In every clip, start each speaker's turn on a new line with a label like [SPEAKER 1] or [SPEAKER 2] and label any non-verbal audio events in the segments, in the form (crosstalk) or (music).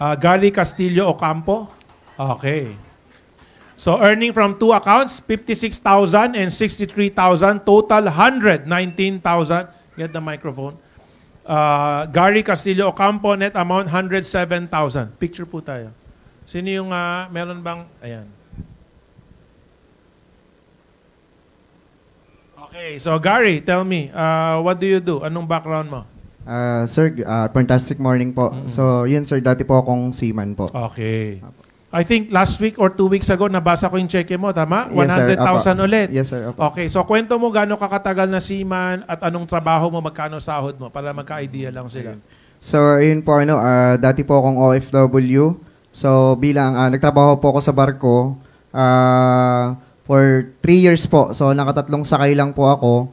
[SPEAKER 1] Uh, Gary Castillo Ocampo? Okay. So earning from two accounts, 56,000 and 63,000. Total, 119,000. Get the microphone. Uh, Gary Castillo Ocampo, net amount 107,000. Picture po tayo. Sino yung uh, meron bang... Ayan. Okay, so Gary, tell me, uh, what do you do? Anong background mo?
[SPEAKER 2] Uh, sir, uh, fantastic morning po. Mm-hmm. So, yun sir, dati po akong seaman po.
[SPEAKER 1] Okay. I think last week or two weeks ago, nabasa ko yung cheque mo, tama? Yes, 100,000 ulit. Yes, sir. Apo. Okay, so kwento mo gano'ng kakatagal na seaman at anong trabaho mo, magkano sahod mo para magka-idea lang sila.
[SPEAKER 2] So, yun po, ano, uh, dati po akong OFW. So, bilang, uh, nagtrabaho po ako sa barko uh, for three years po. So, nakatatlong sakay lang po ako.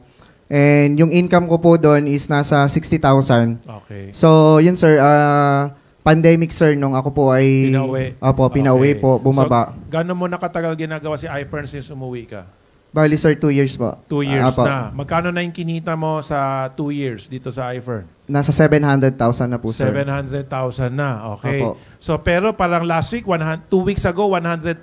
[SPEAKER 2] And yung income ko po doon is nasa 60,000. Okay. So, yun sir, uh, pandemic sir nung ako po ay pinauwi. Opo, pinauwi okay. po, bumaba.
[SPEAKER 1] So, gaano mo nakatagal ginagawa si iFern since umuwi ka?
[SPEAKER 2] Bali sir, two years po. Two years uh, na.
[SPEAKER 1] Magkano na yung kinita mo sa two years dito sa iFern?
[SPEAKER 2] Nasa 700,000 na po sir.
[SPEAKER 1] 700,000 na, okay. Apo. So pero parang last week, one, two weeks ago, 100,000.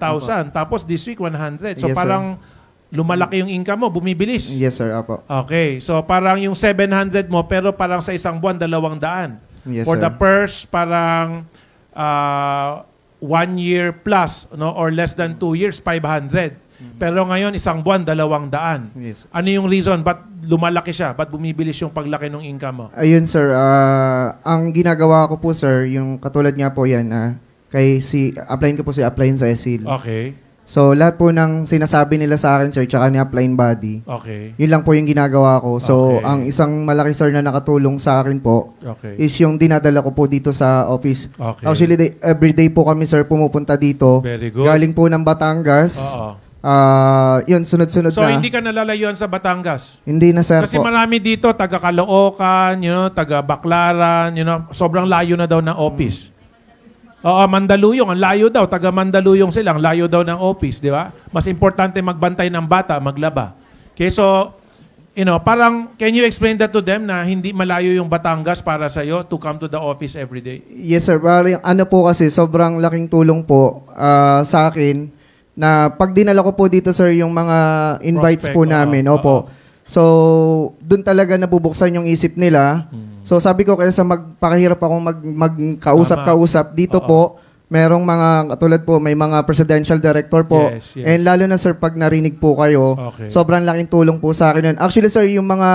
[SPEAKER 1] Tapos this week, 100. So yes, parang... Sir lumalaki mm-hmm. yung income mo, bumibilis. Yes, sir. Apo. Okay. So, parang yung 700 mo, pero parang sa isang buwan, dalawang daan. Yes, For sir. the first, parang uh, one year plus no or less than two years, 500. Mm-hmm. Pero ngayon, isang buwan, dalawang daan. Yes. Ano yung reason? Ba't lumalaki siya? Ba't bumibilis yung paglaki ng income mo?
[SPEAKER 2] Ayun, sir. Uh, ang ginagawa ko po, sir, yung katulad nga po yan, uh, kay si, applyin ko po si Applyin sa ESIL. Okay. So, lahat po ng sinasabi nila sa akin, sir, tsaka ni Upline Body, Okay. yun lang po yung ginagawa ko. So, Okay. ang isang malaki, sir, na nakatulong sa akin po Okay. is yung dinadala ko po dito sa office. Okay. Actually, day, everyday po kami, sir, pumupunta dito. Very good. Galing po ng Batangas. Oo. Ah, yun, sunod-sunod So, na. hindi
[SPEAKER 1] ka nalalayuan sa Batangas.
[SPEAKER 2] Hindi na, sir, Kasi po.
[SPEAKER 1] marami dito, taga Caloocan, you know, taga Baclaran, you know, sobrang layo na daw ng office. Oo, Mandaluyong. Ang layo daw. Taga Mandaluyong sila. Ang Layo daw ng office, di ba? Mas importante magbantay ng bata, maglaba. Okay, so, you know, parang, can you explain that to them na hindi malayo yung Batangas para sa'yo to come to the office every day?
[SPEAKER 2] Yes, sir. Bali, ano po kasi, sobrang laking tulong po ah, sa akin na pag dinala ko po dito, sir, yung mga invites Prospect, po namin. oo. Opo. So, doon talaga nabubuksan yung isip nila. Hmm. So, sabi ko sa magpakahirap ako mag, magkausap-kausap, dito Oo. po, merong mga, katulad po, may mga presidential director po. Yes, yes. And lalo na sir, pag narinig po kayo, okay. sobrang laking tulong po sa akin yun. Actually sir, yung mga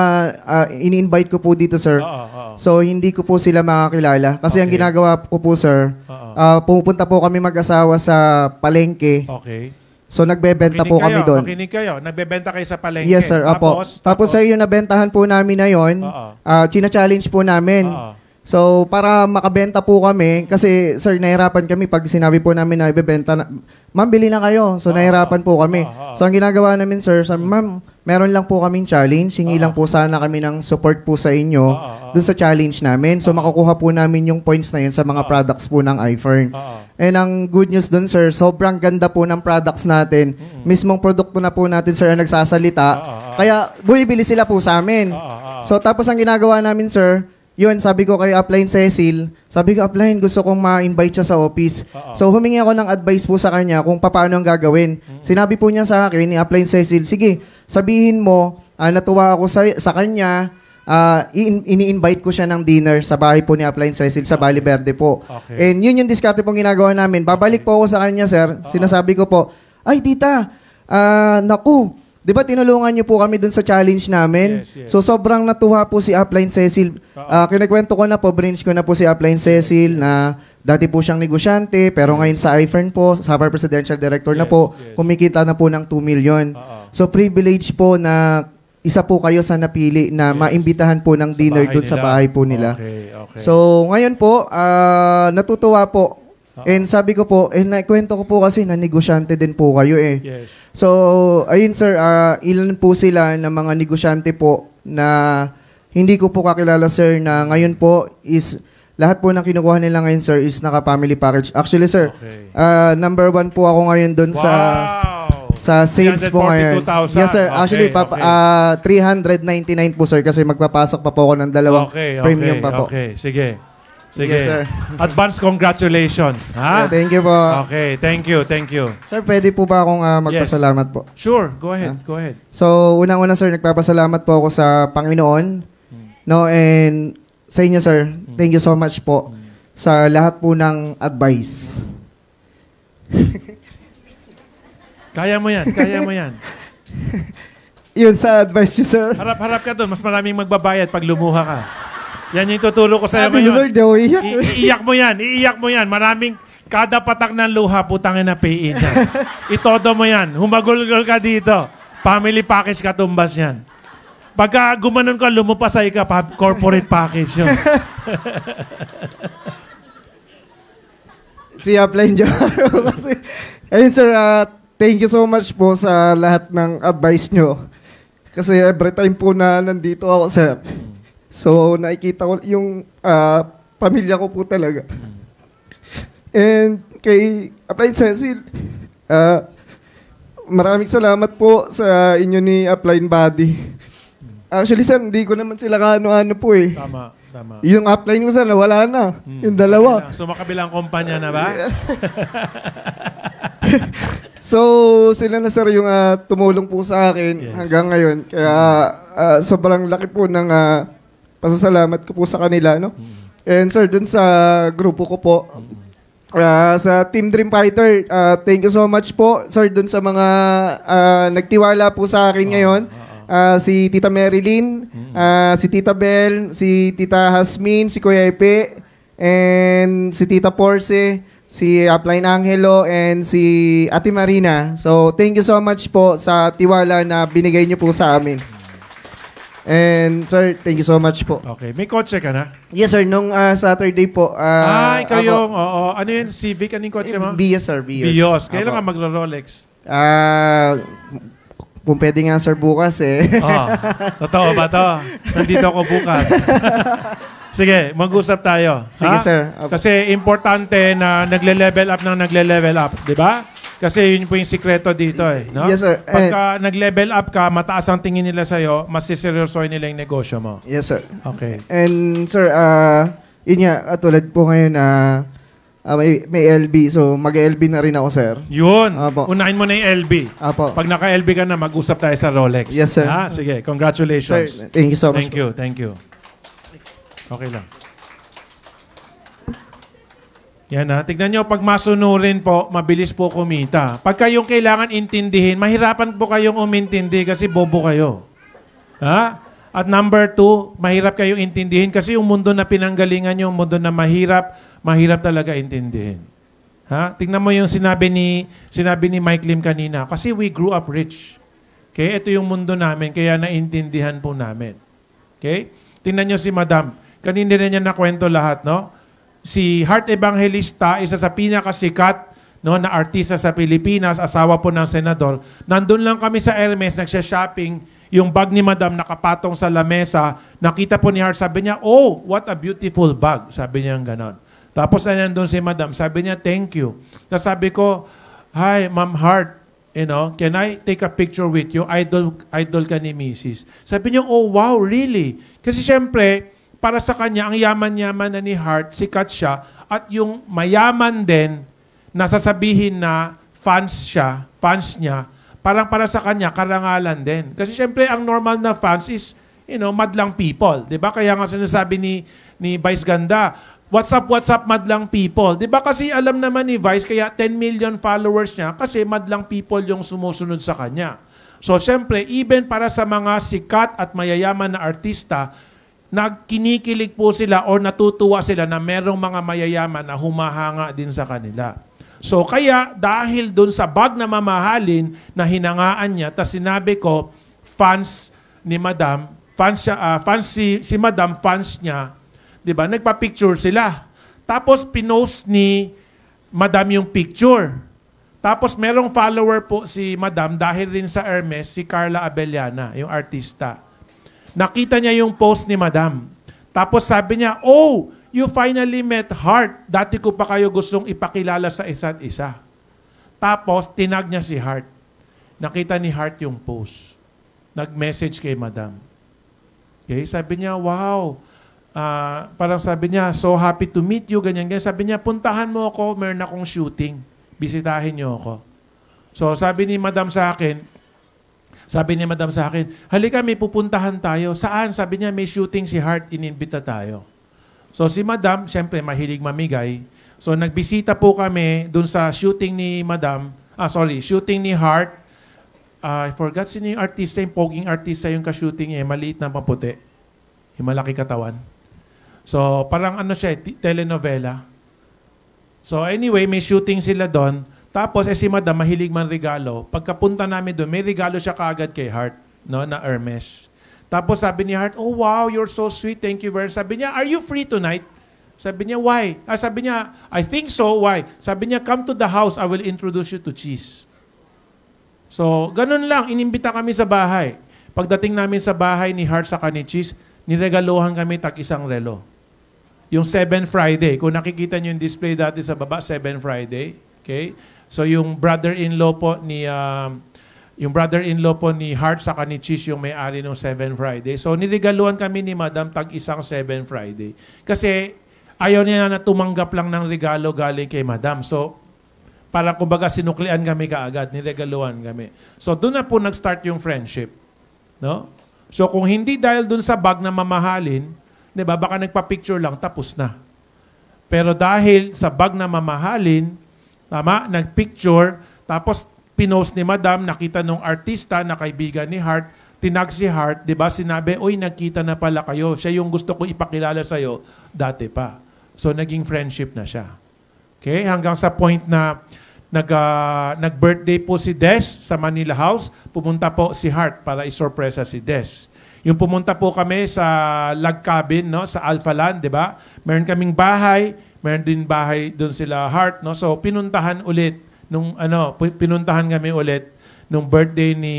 [SPEAKER 2] uh, ini-invite ko po dito sir, Oo, oo. so hindi ko po sila makakilala. Kasi ang ginagawa ko po sir, Oo. uh, pumupunta po kami mag-asawa sa palengke. Okay. So nagbebenta Makinig po kami doon. Makinig
[SPEAKER 1] kayo. Nagbebenta kayo sa palengke. Yes sir, apo. Tapos, tapos,
[SPEAKER 2] tapos sir, yung nabentahan po namin na yon, uh, ah, china-challenge po namin. uh So, para makabenta po kami, kasi sir, nahirapan kami pag sinabi po namin na ibebenta na, ma'am, bili na kayo. So, uh nahirapan po kami. uh So, ang ginagawa namin sir, sir ma'am, meron lang po kaming challenge. Hingi uh-huh. lang po sana kami ng support po sa inyo uh-huh. dun sa challenge namin. So, uh-huh. makukuha po namin yung points na yun sa mga uh-huh. products po ng iFern. Uh-huh. And ang good news dun, sir, sobrang ganda po ng products natin. Uh-huh. Mismong produkto na po natin, sir, ang nagsasalita. Uh-huh. Kaya, bumibili sila po sa amin. Uh-huh. So, tapos ang ginagawa namin, sir, yun, sabi ko kay Upline Cecil, sabi ko, Upline, gusto kong ma-invite siya sa office. Uh-oh. So, humingi ako ng advice po sa kanya kung paano ang gagawin. Mm-hmm. Sinabi po niya sa akin, ni Upline Cecil, sige, sabihin mo, uh, natuwa ako sa, sa kanya, uh, ini-invite ko siya ng dinner sa bahay po ni Appliance Cecil sa Bali Verde po. Okay. And yun yung diskarte pong ginagawa namin. Babalik po ako sa kanya, sir. Uh-huh. Sinasabi ko po, ay, tita, uh, naku, Di ba tinulungan niyo po kami dun sa challenge namin? Yes, yes. So sobrang natuwa po si Upline Cecil. Uh, kinikwento ko na po, brinch ko na po si Upline Cecil na Dati po siyang negosyante, pero ngayon sa iFern po, sa Presidential Director na po, yes. kumikita na po ng 2 million. Oo. So privilege po na isa po kayo sa napili na Yes. maimbitahan po ng dinner doon sa bahay po nila. Okay, okay. So, ngayon po, ah, natutuwa po. Oo. And sabi ko po, eh, nakwento ko po kasi na negosyante din po kayo eh. yes. So, ayun sir, ah, ilan po sila ng mga negosyante po na hindi ko po kakilala sir na ngayon po is lahat po ng kinukuha nila ngayon, sir, is naka-family package. Actually, sir, okay. uh, number one po ako ngayon doon wow. sa sa sales po ngayon. Yes, sir. Okay, Actually, pap- okay. uh, 399 po, sir, kasi magpapasok pa po ako ng dalawang okay, okay, premium pa po. Okay,
[SPEAKER 1] sige. Sige. Yes, sir. Advance congratulations. Ha? Yeah, thank you po. Okay, thank you, thank you.
[SPEAKER 2] Sir, pwede po ba akong uh, magpasalamat yes. po?
[SPEAKER 1] Sure, go ahead, yeah. go ahead.
[SPEAKER 2] So, unang-una, sir, nagpapasalamat po ako sa Panginoon, hmm. no, and sa inyo, sir, Mm. Thank you so much po sa lahat po ng advice. (laughs)
[SPEAKER 1] kaya mo yan, kaya mo yan.
[SPEAKER 2] (laughs) Yun sa advice you, sir.
[SPEAKER 1] Harap-harap ka doon. Mas maraming magbabayad pag lumuha ka. Yan yung tutulong ko sa'yo ngayon. Sir,
[SPEAKER 2] daw, iiyak. I-
[SPEAKER 1] iiyak mo yan. Iiyak mo yan. Maraming, kada patak ng luha, putangin na piin yan. (laughs) Itodo mo yan. Humagulgol ka dito. Family package katumbas yan. Pagka gumanon ka, lumupasay ka, pa, corporate package yun.
[SPEAKER 2] si Upline Jaro. (laughs) Kasi, ayun sir, uh, thank you so much po sa lahat ng advice nyo. Kasi every time po na nandito ako, sir. So, nakikita ko yung uh, pamilya ko po talaga. And kay Upline Cecil, uh, ah, maraming salamat po sa inyo ni Upline Body. Actually, sir, hindi ko naman sila kaano-ano po eh. Tama, tama. Yung upline ko, sir, nawala na. Hmm. Yung dalawa.
[SPEAKER 1] So, makabilang kumpanya na ba?
[SPEAKER 2] (laughs) so, sila na, sir, yung uh, tumulong po sa akin yes. hanggang ngayon. Kaya, uh, sobrang laki po ng uh, pasasalamat ko po sa kanila, no? Hmm. And, sir, dun sa grupo ko po, Uh, sa Team Dream Fighter, uh, thank you so much po, sir, dun sa mga uh, nagtiwala po sa akin oh, ngayon. oh uh, si Tita Marilyn, uh, si Tita Bel, si Tita Hasmin, si Kuya Epe, and si Tita Porce, si Upline Angelo, and si Ate Marina. So, thank you so much po sa tiwala na binigay niyo po sa amin. And sir, thank you so much po. Okay.
[SPEAKER 1] May kotse ka na?
[SPEAKER 2] Yes sir, nung uh, Saturday po. Uh, ah, ikaw ako, yung,
[SPEAKER 1] oo. ano yun? Civic? Anong kotse mo? BS sir, BS. Bios. Kailan ka mag rolex
[SPEAKER 2] Ah, kung pwede nga, sir, bukas eh. oh,
[SPEAKER 1] (laughs) totoo ba to? Nandito ako bukas. (laughs) Sige, mag-usap tayo. Sige, ha? sir. Kasi importante na nagle-level up ng nagle-level up, di ba? Kasi yun po yung sikreto dito eh. No? Yes, sir. Pagka nag-level up ka, mataas ang tingin nila sa'yo, mas siseryosoy nila yung negosyo mo. Yes, sir. Okay.
[SPEAKER 2] And, sir, uh, yun nga, tulad po ngayon, uh, Ah, may, may LB. So, mag-LB na rin ako, sir. Yun. Apo.
[SPEAKER 1] Unahin mo na yung LB. Apo. Pag naka-LB ka na, mag-usap tayo sa Rolex. Yes, sir. Ha? Ah, sige, Sir, congratulations. thank you so much. Thank you, thank you. Okay lang. Yan na. Ah. Tignan nyo, pag masunurin po, mabilis po kumita. Pag kayong kailangan intindihin, mahirapan po kayong umintindi kasi bobo kayo. Ha? At number two, mahirap kayong intindihin kasi yung mundo na pinanggalingan nyo, yung mundo na mahirap, mahirap talaga intindihin. Ha? Tingnan mo yung sinabi ni, sinabi ni Mike Lim kanina. Kasi we grew up rich. Okay? Ito yung mundo namin, kaya naintindihan po namin. Okay? Tingnan niyo si Madam. Kanina na niya nakwento lahat, no? Si Heart Evangelista, isa sa pinakasikat no, na artista sa Pilipinas, asawa po ng senador. Nandun lang kami sa Hermes, nagsya-shopping. Yung bag ni Madam nakapatong sa lamesa. Nakita po ni Heart, sabi niya, oh, what a beautiful bag. Sabi niya ganon. Tapos na nandun si madam, sabi niya, thank you. Tapos sabi ko, hi, ma'am Hart, you know, can I take a picture with you? Idol, idol ka ni Mrs. Sabi niya, oh wow, really? Kasi siyempre, para sa kanya, ang yaman-yaman na ni Hart, si siya, at yung mayaman din, nasasabihin na fans siya, fans niya, parang para sa kanya, karangalan din. Kasi siyempre, ang normal na fans is, you know, madlang people. 'di ba Kaya nga sinasabi ni, ni Vice Ganda, What's up, what's up, madlang people? Di ba kasi alam naman ni Vice, kaya 10 million followers niya kasi madlang people yung sumusunod sa kanya. So, syempre, even para sa mga sikat at mayayaman na artista, nagkinikilig po sila or natutuwa sila na merong mga mayayaman na humahanga din sa kanila. So, kaya dahil doon sa bag na mamahalin na hinangaan niya, tapos sinabi ko, fans ni Madam, fans, siya, uh, fans si, si Madam, fans niya, 'Di ba? Nagpa-picture sila. Tapos pinost ni Madam yung picture. Tapos merong follower po si Madam dahil rin sa Hermes si Carla Abellana, yung artista. Nakita niya yung post ni Madam. Tapos sabi niya, "Oh, you finally met Heart. Dati ko pa kayo gustong ipakilala sa isa't isa." Tapos tinag niya si Heart. Nakita ni Heart yung post. Nag-message kay Madam. Okay, sabi niya, "Wow, uh, parang sabi niya, so happy to meet you, ganyan, ganyan. Sabi niya, puntahan mo ako, meron akong shooting. Bisitahin niyo ako. So sabi ni madam sa akin, sabi ni madam sa akin, halika may pupuntahan tayo. Saan? Sabi niya, may shooting si Hart, ininbita tayo. So si madam, siyempre mahilig mamigay. So nagbisita po kami dun sa shooting ni madam, ah sorry, shooting ni Hart. Uh, I forgot sino yung artista, yung poging artista yung ka-shooting niya, eh, maliit na maputi. Yung malaki katawan. So, parang ano siya, eh, telenovela. So, anyway, may shooting sila doon. Tapos, eh si Madam, mahilig man regalo. Pagkapunta namin doon, may regalo siya kaagad kay Hart, no, na Hermes. Tapos sabi ni Hart, oh wow, you're so sweet, thank you very much. Sabi niya, are you free tonight? Sabi niya, why? Ah, sabi niya, I think so, why? Sabi niya, come to the house, I will introduce you to cheese. So, ganun lang, inimbita kami sa bahay. Pagdating namin sa bahay ni Hart sa ni Cheese, niregalohan kami tak isang relo. Yung 7 Friday, kung nakikita nyo yung display dati sa baba, 7 Friday. Okay? So yung brother-in-law po ni... Um, yung brother-in-law po ni Hart sa ni Cheese yung may-ari ng 7 Friday. So nirigaluhan kami ni Madam tag isang 7 Friday. Kasi ayaw niya na tumanggap lang ng regalo galing kay Madam. So para kumbaga sinuklian kami kaagad, niregaluhan kami. So doon na po nag-start yung friendship. No? So kung hindi dahil doon sa bag na mamahalin, 'Di ba? Baka nagpa-picture lang tapos na. Pero dahil sa bag na mamahalin, tama, nagpicture tapos pinost ni Madam, nakita nung artista na kaibigan ni Hart, tinag si Hart, 'di ba? Sinabi, "Oy, nagkita na pala kayo. Siya yung gusto ko ipakilala sa iyo dati pa." So naging friendship na siya. Okay? Hanggang sa point na nag, uh, nag-birthday po si Des sa Manila House, pumunta po si Hart para i-surprise si Des. Yung pumunta po kami sa log cabin, no? Sa Alpha Land, di ba? Meron kaming bahay, meron din bahay doon sila Heart, no? So, pinuntahan ulit nung ano, pinuntahan kami ulit nung birthday ni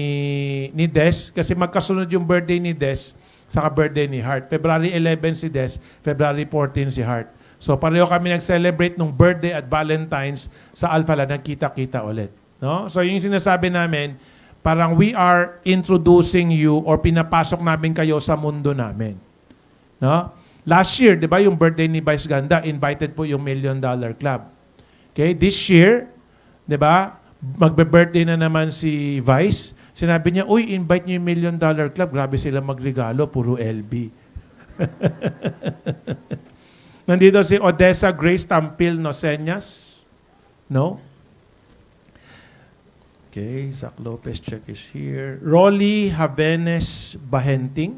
[SPEAKER 1] ni Des kasi magkasunod yung birthday ni Des sa birthday ni Heart. February 11 si Des, February 14 si Heart. So pareho kami nag-celebrate nung birthday at Valentine's sa Alpha Land. nagkita-kita ulit. No? So yung sinasabi namin, parang we are introducing you or pinapasok namin kayo sa mundo namin. No? Last year, 'di ba, yung birthday ni Vice Ganda, invited po yung Million Dollar Club. Okay? This year, 'di ba, magbe-birthday na naman si Vice. Sinabi niya, "Uy, invite niyo yung Million Dollar Club. Grabe sila magregalo, puro LB." (laughs) Nandito si Odessa Grace Tampil Noseñas. No? Okay, Zach Lopez check is here. Rolly Havenes Bahenting.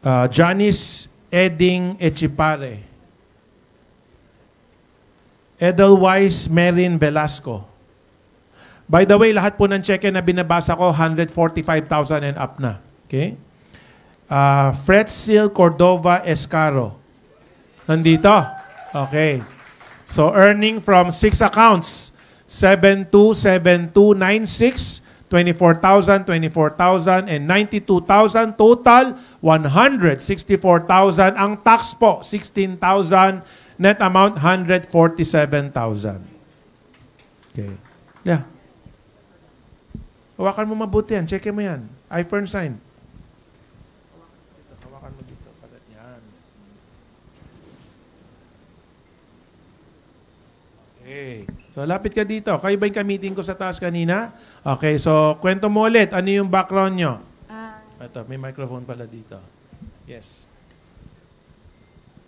[SPEAKER 1] Uh, Janice Edding Echipare. Edelweiss Merin Velasco. By the way, lahat po ng cheque na binabasa ko, 145,000 and up na. Okay? Uh, Fretzel Cordova Escaro. Nandito. Okay. So, earning from six accounts. 727296 24,000, 24,000, and 92,000. Total, 164,000. Ang tax po, 16,000. Net amount, 147,000. Okay. Yeah. Hawakan mo mabuti yan. Check mo yan. iPhone sign. Okay. So, lapit ka dito. Kayo ba yung kamiting ko sa task kanina? Okay, so, kwento mo ulit. Ano yung background nyo? Uh, ah. Ito, may microphone pala dito. Yes.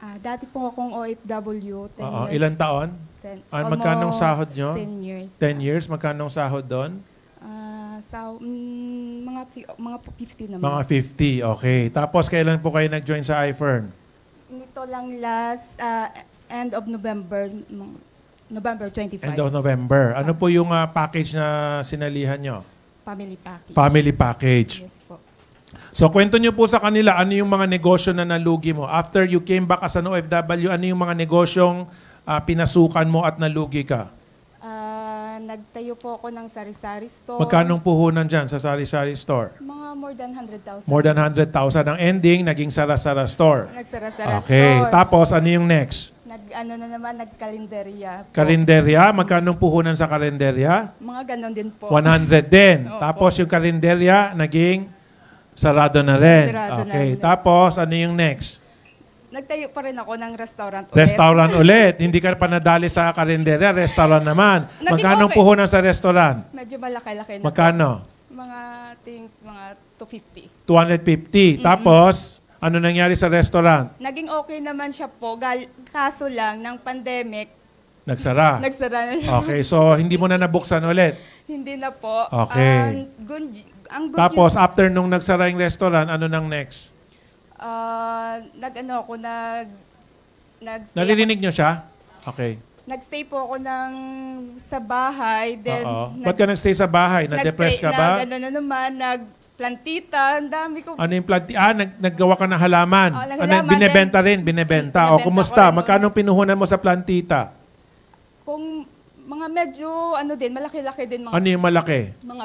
[SPEAKER 3] Uh, dati po akong OFW, 10 Oo, years. ilang taon? Ten, Ah, magkano ang sahod nyo? 10 years.
[SPEAKER 1] 10 years, magkano ang sahod doon?
[SPEAKER 3] Ah, sa, mm, mga, mga 50 naman. Mga 50,
[SPEAKER 1] okay. Tapos, kailan po kayo nag-join sa iFern?
[SPEAKER 3] Nito lang last, ah, end of November. mga- November 25. End of
[SPEAKER 1] November. Ano po yung ah, package na sinalihan nyo? Family package. Family package. Yes po. So kwento nyo po sa kanila ano yung mga negosyo na nalugi mo. After you came back as an OFW, ano yung mga negosyong ah, pinasukan mo at nalugi ka?
[SPEAKER 3] Ah, nagtayo po ako ng sari-sari store. Magkano
[SPEAKER 1] puhunan dyan sa sari-sari store?
[SPEAKER 3] Mga more than 100,000. More than
[SPEAKER 1] 100,000 ang ending, naging sara-sara store.
[SPEAKER 3] Nagsara-sara Okay, store. tapos ano
[SPEAKER 1] yung next?
[SPEAKER 3] Nag, ano na naman, nagkalenderya. Kalenderya?
[SPEAKER 1] Magkano puhunan sa kalenderya?
[SPEAKER 3] Mga ganon din po. 100
[SPEAKER 1] din. (laughs) Oo, Tapos yung kalenderya, naging sarado na rin. Sarado na okay. rin. Tapos, ano yung next?
[SPEAKER 3] Nagtayo pa rin ako ng restaurant ulit. Restaurant (laughs) ulit.
[SPEAKER 1] Hindi ka pa nadali sa kalenderya, restaurant naman. Magkano okay. puhunan sa restaurant?
[SPEAKER 3] Medyo malaki-laki na. Magkano? Mga, think, mga 250.
[SPEAKER 1] 250. Mm-mm. Tapos? Ano nangyari sa restaurant?
[SPEAKER 3] Naging okay naman siya po, gal- kaso lang ng pandemic, Nagsara. (laughs) nagsara na siya.
[SPEAKER 1] Okay, so hindi mo na nabuksan ulit.
[SPEAKER 3] Hindi na po. Okay. Ang good, ang good Tapos news- after
[SPEAKER 1] nung nagsara yung restaurant, ano nang next?
[SPEAKER 3] Uh, nag-ano ako, nag... Nag-stay Naririnig
[SPEAKER 1] nyo siya? Okay.
[SPEAKER 3] Ako, nagstay po ako ng, sa bahay. Then, Oo. Ba't ka
[SPEAKER 1] nagstay sa bahay? Na-depress ka ba? Nag, ano
[SPEAKER 3] na naman, nag, Plantita, ang dami
[SPEAKER 1] ko. Ano yung plantita? Ah, nag, naggawa ka ng halaman. Oh, ano, binebenta rin, binebenta. O, oh, kumusta? Magkano pinuhunan mo sa plantita?
[SPEAKER 3] Kung mga medyo, ano din, malaki-laki din. Mga, ano
[SPEAKER 1] yung malaki?
[SPEAKER 3] Mga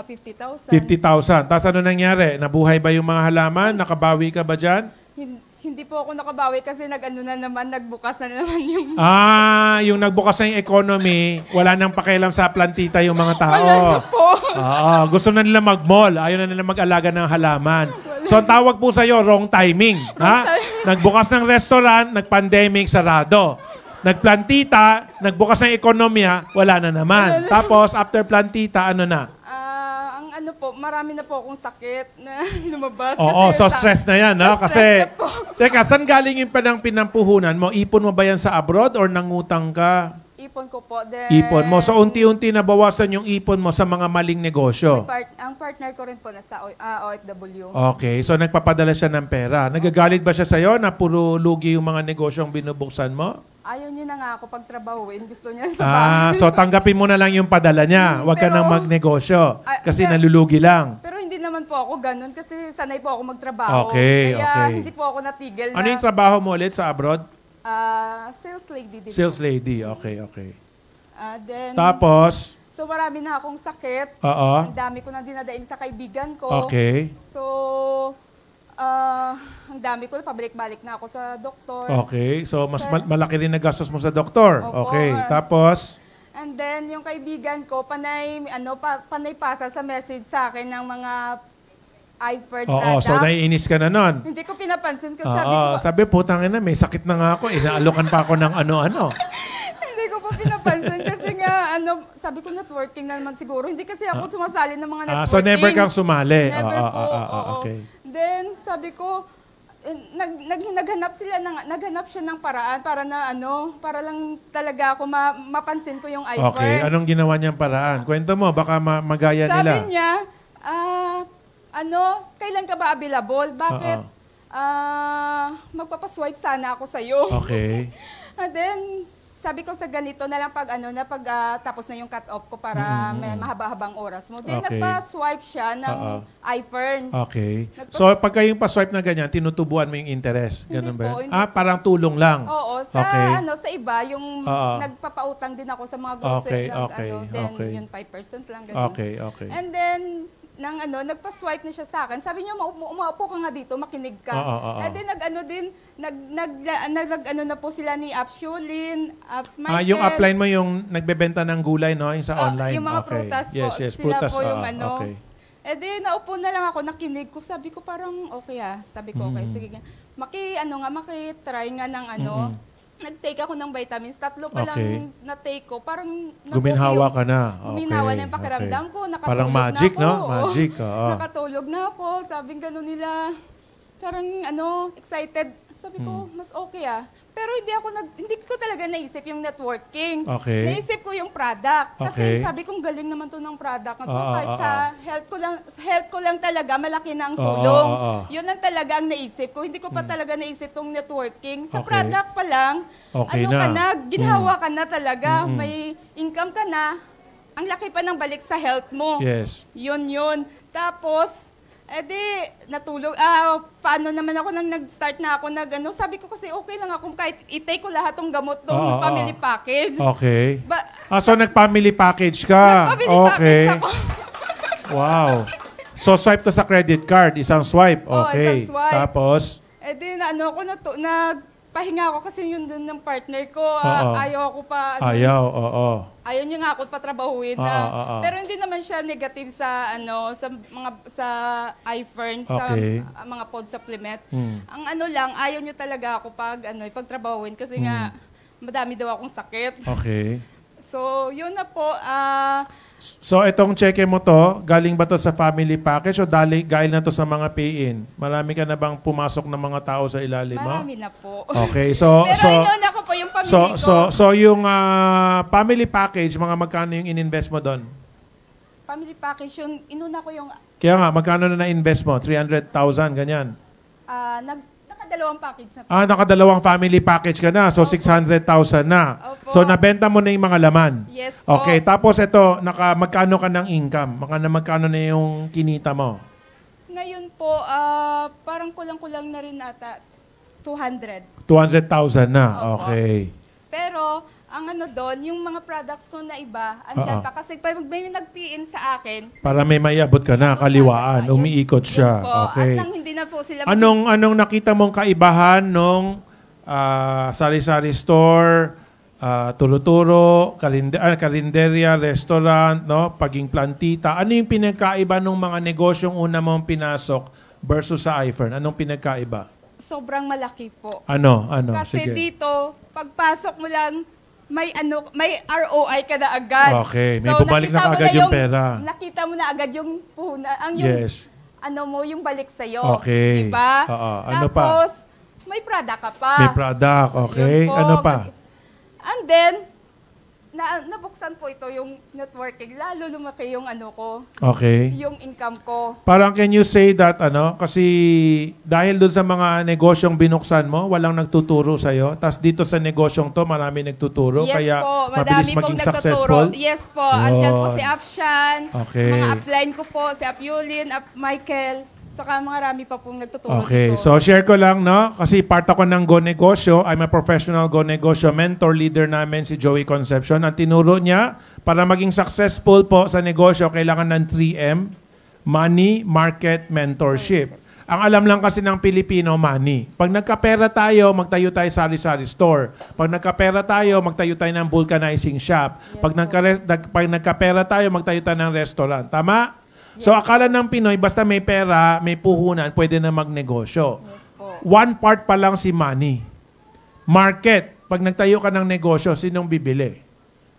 [SPEAKER 3] 50,000.
[SPEAKER 1] 50,000. Tapos ano nangyari? Nabuhay ba yung mga halaman? Nakabawi ka ba dyan?
[SPEAKER 3] Hindi, hindi po ako nakabawi kasi nag-ano na naman, nagbukas na naman (laughs) yung...
[SPEAKER 1] Ah, yung nagbukas na yung economy, wala nang pakialam sa plantita yung mga tao. Wala na po. Oo, gusto na nila mag-mall, ayaw na nila mag-alaga ng halaman. So ang tawag po sa'yo, wrong timing. ha? Nagbukas ng restaurant, nag-pandemic, sarado. Nagplantita, nagbukas ng ekonomiya, wala na naman. Tapos, after plantita, ano na?
[SPEAKER 3] ano po, marami na po akong sakit na (laughs) lumabas. Oo, kasi so sa, stress
[SPEAKER 1] na yan, no? Kasi, na teka, saan galing yung panang pinampuhunan mo? Ipon mo ba yan sa abroad or nangutang ka? Ipon ko po. Then, ipon mo. So, unti-unti nabawasan yung ipon mo sa mga maling negosyo.
[SPEAKER 3] Part, ang partner ko rin po nasa uh, ah, OFW.
[SPEAKER 1] Okay. So, nagpapadala siya ng pera. Nagagalit ba siya sa'yo na puro lugi yung mga negosyong binubuksan mo?
[SPEAKER 3] Ayaw niya na nga ako pagtrabahuin. Gusto niya sa ah, bahay. Ah, so
[SPEAKER 1] tanggapin mo na lang yung padala niya. Hmm, Huwag ka nang magnegosyo. Kasi pero, nalulugi lang.
[SPEAKER 3] Pero hindi naman po ako ganun kasi sanay po ako magtrabaho. Okay, Kaya okay. hindi po ako natigil ano na... Ano yung trabaho
[SPEAKER 1] mo ulit sa abroad?
[SPEAKER 3] Uh, sales lady din. Sales po.
[SPEAKER 1] lady, okay, okay.
[SPEAKER 3] Uh, then, Tapos? So marami na akong sakit. Oo. Ang dami ko na dinadain sa kaibigan ko. Okay. So, uh, ang dami ko na pabalik-balik na ako sa doktor.
[SPEAKER 1] Okay. So mas sa, malaki rin nagastos mo sa doktor. Opo. Okay. Tapos?
[SPEAKER 3] And then yung kaibigan ko, panay, ano, pa, panay pasa sa message sa akin ng mga Ivor Oo, Oh, so naiinis ka na nun. Hindi ko pinapansin kasi sabi ko, Oo,
[SPEAKER 1] sabi po, tangin may sakit na nga ako. Inaalokan eh, pa ako ng ano-ano.
[SPEAKER 3] (laughs) hindi ko pa pinapansin kasi nga, ano, sabi ko networking na naman siguro. Hindi kasi ako ah. sumasali ng mga networking. Ah, so never kang sumali. Oo, Never oo, po, oo, oo, oo. okay. Then, sabi ko, eh, nag, nag, naghanap sila ng, naghanap siya ng paraan para na ano, para lang talaga ako ma- mapansin ko yung iPhone. Okay, anong
[SPEAKER 1] ginawa niyang paraan? Kwento mo, baka ma- magaya nila. Sabi niya,
[SPEAKER 3] ah, ano, kailan ka ba available? Bakit? Uh-oh. Ah, uh, magpapaswipe sana ako sa iyo. Okay. (laughs) And then, sabi ko sa ganito na lang pag ano na pag uh, tapos na yung cut off ko para mm-hmm. may mahaba-habang oras mo. Then okay. nagpa-swipe siya ng Uh-oh. iPhone.
[SPEAKER 1] Okay. Nagpa- so pag kayong pa-swipe na ganyan, tinutubuan mo yung interest, ganun ba? Po, hindi. ah, parang tulong lang. Oo, sa okay. ano
[SPEAKER 3] sa iba yung Uh-oh. nagpapautang din ako sa mga grocery okay, ng, okay, ano, then okay. yun 5% lang ganun. Okay, okay. And then nang ano, nagpa-swipe na siya sa akin. Sabi niya, umaupo ka nga dito, makinig ka. Oh, oh, oh. And then, nag-ano din, nag, nag, nag, nag, ano na po sila ni Apps Yulin, Apps Michael. Ah, yung upline mo
[SPEAKER 1] yung nagbebenta ng gulay, no? Yung sa oh, online. Yung mga okay. prutas po. Yes, yes, sila prutas. po yung oh, ano. Okay.
[SPEAKER 3] And eh, then, naupo na lang ako, nakinig ko. Sabi ko, parang okay ah. Sabi ko, okay, mm sige. Maki, ano nga, maki-try nga ng ano. Mm-hmm nag-take ako ng vitamins. Tatlo pa lang na-take ko. Parang Guminhawa ka na. Okay. Guminhawa na yung pakiramdam okay. ko. Nakatulog Parang magic, na ako. no? Magic, oo. Nakatulog na ako. Sabing gano'n nila. Parang ano, excited. Sabi ko, hmm. mas okay ah. Pero hindi ako nag, hindi ko talaga naisip yung networking. Okay. Naisip ko yung product. Kasi okay. sabi kong galing naman to ng product na to. Oh, Kahit oh, sa oh. health ko lang, health ko lang talaga, malaki na ang tulong. Oh, oh, oh. Yun ang talaga ang naisip ko. Hindi ko pa hmm. talaga naisip tong networking. Sa okay. product pa lang,
[SPEAKER 1] okay ano na. ka na, ginhawa
[SPEAKER 3] mm. ka na talaga, mm-hmm. may income ka na. Ang laki pa ng balik sa health mo. Yes. Yun yun. Tapos, eh di, natulog. Ah, paano naman ako nang nag-start na ako nag ano, sabi ko kasi okay lang ako kahit i-take ko lahat ng gamot doon, oh, family package.
[SPEAKER 1] Okay. Ba- ah, so nag-family package ka? Nag-family okay. package ako. (laughs) wow. So swipe to sa credit card, isang swipe. Okay. Oh, isang swipe. Tapos?
[SPEAKER 3] Eh di, na, ano ako na, to, nag pahinga ako kasi yun dun ng partner ko. Uh, oo. Ayaw ako pa. Ano, ayaw,
[SPEAKER 1] oo. Oh, oh.
[SPEAKER 3] Ayaw niya nga ako patrabahuin. Oo, na. Oo, oo. Pero hindi naman siya negative sa ano sa mga sa iFern, okay. sa uh, mga pod supplement. Hmm. Ang ano lang, ayaw niya talaga ako pag ano, pagtrabahuin kasi hmm. nga madami daw akong sakit. Okay. (laughs) so, yun na po. Uh,
[SPEAKER 1] So itong cheque mo to, galing ba to sa family package o dali, gail na to sa mga pay-in? Marami ka na bang pumasok ng mga tao sa ilalim mo? Marami na po. Okay, so... (laughs) Pero so, inuuna ko po yung family so, ko. So, so yung ah, family package, mga magkano yung in-invest mo doon?
[SPEAKER 3] Family package, yung inuna ko yung
[SPEAKER 1] Kaya nga, magkano na na-invest mo? 300,000, ganyan. ah, nag, dalawang package na Ah, nakadalawang family package ka na. So, 600,000 na. Opo. So, nabenta mo na yung mga laman. Yes po. Okay, tapos ito, naka, magkano ka ng income? Magkano, magkano na yung kinita mo?
[SPEAKER 3] Ngayon po, ah, parang kulang-kulang na rin ata. 200.
[SPEAKER 1] 200,000 na. Opo. Okay.
[SPEAKER 3] Pero, ang ano doon, yung mga products ko na iba, andyan Oo. pa. Kasi pag may nag-PN sa
[SPEAKER 1] akin, Para may mayabot ka na, kaliwaan, umiikot siya. Yun po, At Okay. nang na po sila. Anong, anong nakita mong kaibahan nung uh, sari-sari store, uh, tuluturo, kalinde- uh, karinderya, restaurant, no? paging plantita? Ano yung pinagkaiba nung mga negosyong una mong pinasok versus sa iFern? Anong pinagkaiba?
[SPEAKER 3] Sobrang malaki po. Ano?
[SPEAKER 1] Ano? Kasi Sige.
[SPEAKER 3] dito, pagpasok mo lang, may ano, may ROI ka na agad. Okay, may bumalik na mo agad yung pera. Nakita mo na agad yung puna, ang yung Yes ano mo, yung balik sa'yo. Okay. Diba? Oo.
[SPEAKER 1] Ano Tapos,
[SPEAKER 3] pa? may product ka pa. May
[SPEAKER 1] product, okay. po, Ano pa?
[SPEAKER 3] and then, na, nabuksan po ito yung networking. Lalo lumaki yung ano ko.
[SPEAKER 1] Okay. Yung income ko. Parang can you say that ano? Kasi dahil doon sa mga negosyong binuksan mo, walang nagtuturo sa iyo Tapos dito sa negosyong to, marami nagtuturo. Yes kaya po, mabilis maging successful. Yes po. Yun. Andyan po si
[SPEAKER 3] Afshan. Okay. Mga upline ko po, si Apulin, Ap Michael. Saka marami pa pong nagtutulong Okay,
[SPEAKER 1] dito. so share ko lang, no? Kasi part ako ng Go Negosyo. I'm a professional Go Negosyo mentor leader namin, si Joey Concepcion. Ang tinuro niya, para maging successful po sa negosyo, kailangan ng 3M, money, market, mentorship. Ang alam lang kasi ng Pilipino, money. Pag nagkapera tayo, magtayo tayo sari-sari store. Pag nagkapera tayo, magtayo tayo ng vulcanizing shop. Pag, nagka- nag- pag nagkapera tayo, magtayo tayo ng restaurant. Tama? So akala ng Pinoy, basta may pera, may puhunan, pwede na magnegosyo. Yes po. One part pa lang si money. Market. Pag nagtayo ka ng negosyo, sinong bibili?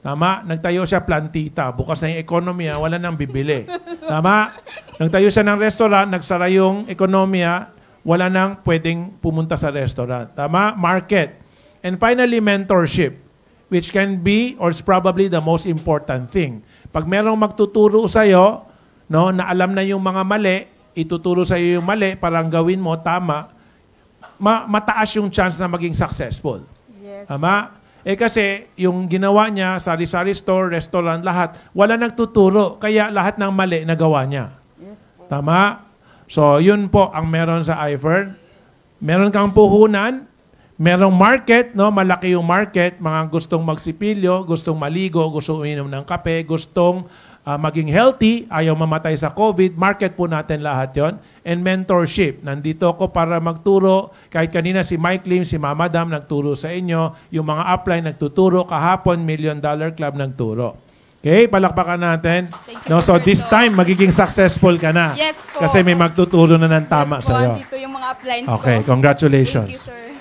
[SPEAKER 1] Tama? Nagtayo siya plantita. Bukas na yung ekonomiya, wala nang bibili. Tama? Nagtayo siya ng restaurant, nagsara yung ekonomiya, wala nang pwedeng pumunta sa restaurant. Tama? Market. And finally, mentorship, which can be or is probably the most important thing. Pag merong magtuturo sa'yo, no, na alam na yung mga mali, ituturo sa iyo yung mali, para ang gawin mo, tama, ma- mataas yung chance na maging successful. Yes. Tama? Eh kasi, yung ginawa niya, sari-sari store, restaurant, lahat, wala nagtuturo. Kaya lahat ng mali nagawa niya. Yes, Tama? So, yun po ang meron sa iFern. Meron kang puhunan, merong market, no? malaki yung market, mga gustong magsipilyo, gustong maligo, gustong uminom ng kape, gustong uh, maging healthy, ayaw mamatay sa COVID, market po natin lahat yon And mentorship, nandito ako para magturo. Kahit kanina si Mike Lim, si Mama Dam nagturo sa inyo, yung mga upline nagtuturo, kahapon Million Dollar Club nagturo. Okay, palakpakan natin. no, so this time, magiging successful ka na. Yes po. Kasi may magtuturo na ng tama yes, sa iyo. Dito
[SPEAKER 3] yung mga upline Okay, congratulations. Thank you, sir.